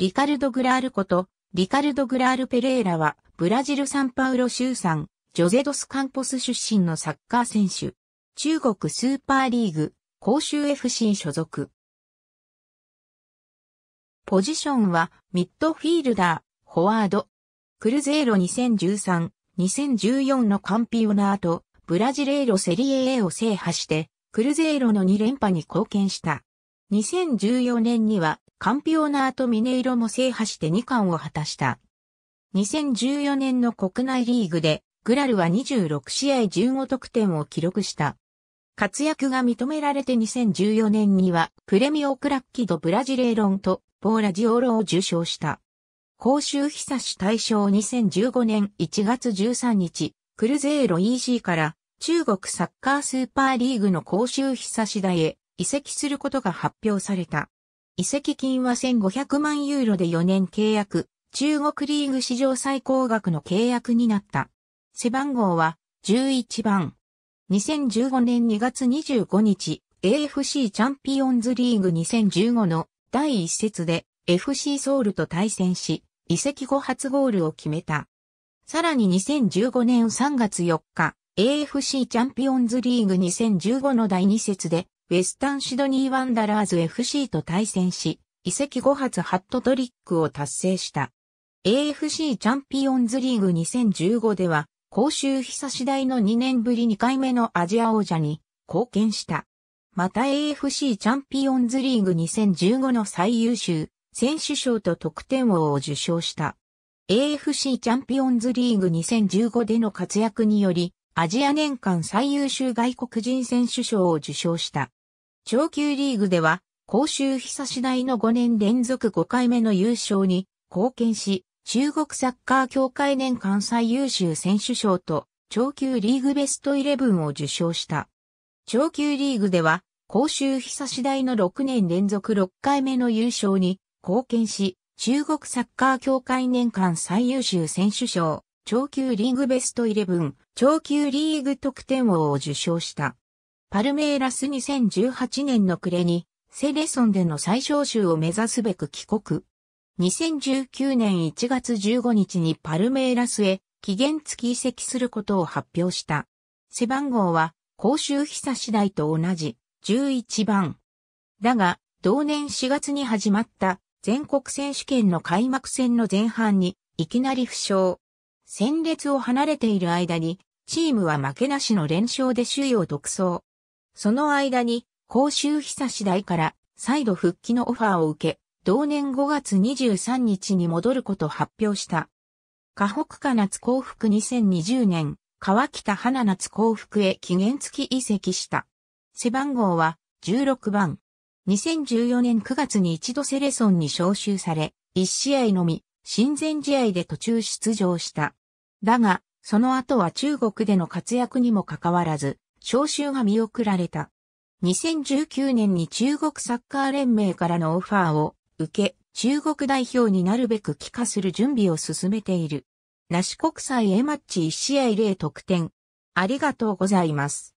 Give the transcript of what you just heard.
リカルド・グラールこと、リカルド・グラール・ペレーラは、ブラジル・サンパウロ州産、ジョゼドス・カンポス出身のサッカー選手。中国スーパーリーグ、公州 FC 所属。ポジションは、ミッドフィールダー、フォワード。クルゼーロ2013、2014のカンピオナーと、ブラジレーロセリエ A を制覇して、クルゼーロの2連覇に貢献した。2014年にはカンピオナート・ミネイロも制覇して2冠を果たした。2014年の国内リーグで、グラルは26試合15得点を記録した。活躍が認められて2014年には、プレミオクラッキド・ブラジレーロンと、ポーラジオロを受賞した。公衆久し大賞2015年1月13日、クルゼーロ EC から中国サッカースーパーリーグの公衆久し台へ移籍することが発表された。移籍金は1500万ユーロで4年契約、中国リーグ史上最高額の契約になった。背番号は11番。2015年2月25日、AFC チャンピオンズリーグ2015の第1節で FC ソウルと対戦し、移籍後初ゴールを決めた。さらに2015年3月4日、AFC チャンピオンズリーグ2015の第2節でウェスタンシドニーワンダラーズ FC と対戦し、移籍5発ハットトリックを達成した。AFC チャンピオンズリーグ2015では、公衆久し大の2年ぶり2回目のアジア王者に貢献した。また AFC チャンピオンズリーグ2015の最優秀選手賞と得点王を受賞した。AFC チャンピオンズリーグ2015での活躍により、アジア年間最優秀外国人選手賞を受賞した。長級リーグでは、甲州久し大の5年連続5回目の優勝に貢献し、中国サッカー協会年間最優秀選手賞と、長級リーグベスト11を受賞した。長級リーグでは、甲州久し大の6年連続6回目の優勝に貢献し、中国サッカー協会年間最優秀選手賞、超級リーグベスト11、超級リーグ得点王を受賞した。パルメイラス2018年の暮れに、セレソンでの最小州を目指すべく帰国。2019年1月15日にパルメイラスへ期限付き移籍することを発表した。背番号は公衆久次第と同じ11番。だが、同年4月に始まった全国選手権の開幕戦の前半にいきなり負傷。戦列を離れている間にチームは負けなしの連勝で首位を独走。その間に、甲州久次第から再度復帰のオファーを受け、同年5月23日に戻ること発表した。河北か夏幸福2020年、河北花夏幸福へ期限付き移籍した。背番号は16番。2014年9月に一度セレソンに招集され、1試合のみ、親善試合で途中出場した。だが、その後は中国での活躍にもかかわらず、招集が見送られた。2019年に中国サッカー連盟からのオファーを受け、中国代表になるべく帰化する準備を進めている。那市国際 A マッチ1試合0得点。ありがとうございます。